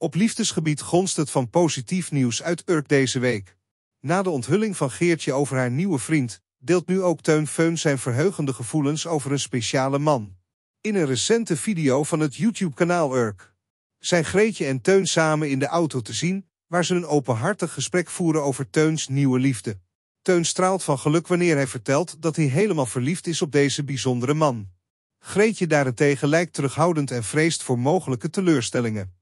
Op liefdesgebied gonst het van positief nieuws uit Urk deze week. Na de onthulling van Geertje over haar nieuwe vriend, deelt nu ook Teun Feun zijn verheugende gevoelens over een speciale man. In een recente video van het YouTube-kanaal Urk zijn Greetje en Teun samen in de auto te zien, waar ze een openhartig gesprek voeren over Teuns nieuwe liefde. Teun straalt van geluk wanneer hij vertelt dat hij helemaal verliefd is op deze bijzondere man. Greetje daarentegen lijkt terughoudend en vreest voor mogelijke teleurstellingen.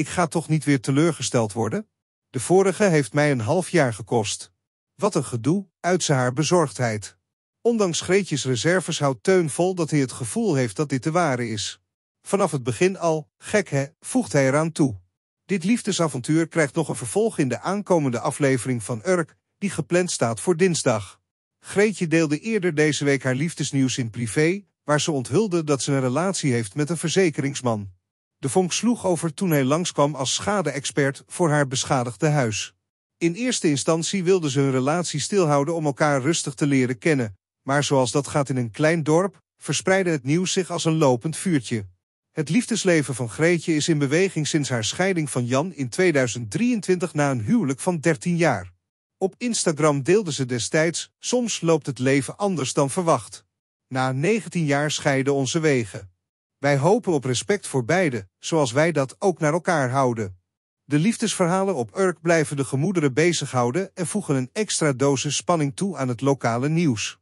Ik ga toch niet weer teleurgesteld worden? De vorige heeft mij een half jaar gekost. Wat een gedoe, uit ze haar bezorgdheid. Ondanks Greetjes reserves houdt Teun vol dat hij het gevoel heeft dat dit de ware is. Vanaf het begin al, gek hè, voegt hij eraan toe. Dit liefdesavontuur krijgt nog een vervolg in de aankomende aflevering van Urk, die gepland staat voor dinsdag. Greetje deelde eerder deze week haar liefdesnieuws in privé, waar ze onthulde dat ze een relatie heeft met een verzekeringsman. De vonk sloeg over toen hij langskwam als schade-expert voor haar beschadigde huis. In eerste instantie wilden ze hun relatie stilhouden om elkaar rustig te leren kennen, maar zoals dat gaat in een klein dorp, verspreidde het nieuws zich als een lopend vuurtje. Het liefdesleven van Greetje is in beweging sinds haar scheiding van Jan in 2023 na een huwelijk van 13 jaar. Op Instagram deelde ze destijds, soms loopt het leven anders dan verwacht. Na 19 jaar scheiden onze wegen. Wij hopen op respect voor beide, zoals wij dat ook naar elkaar houden. De liefdesverhalen op Urk blijven de gemoederen bezighouden en voegen een extra dosis spanning toe aan het lokale nieuws.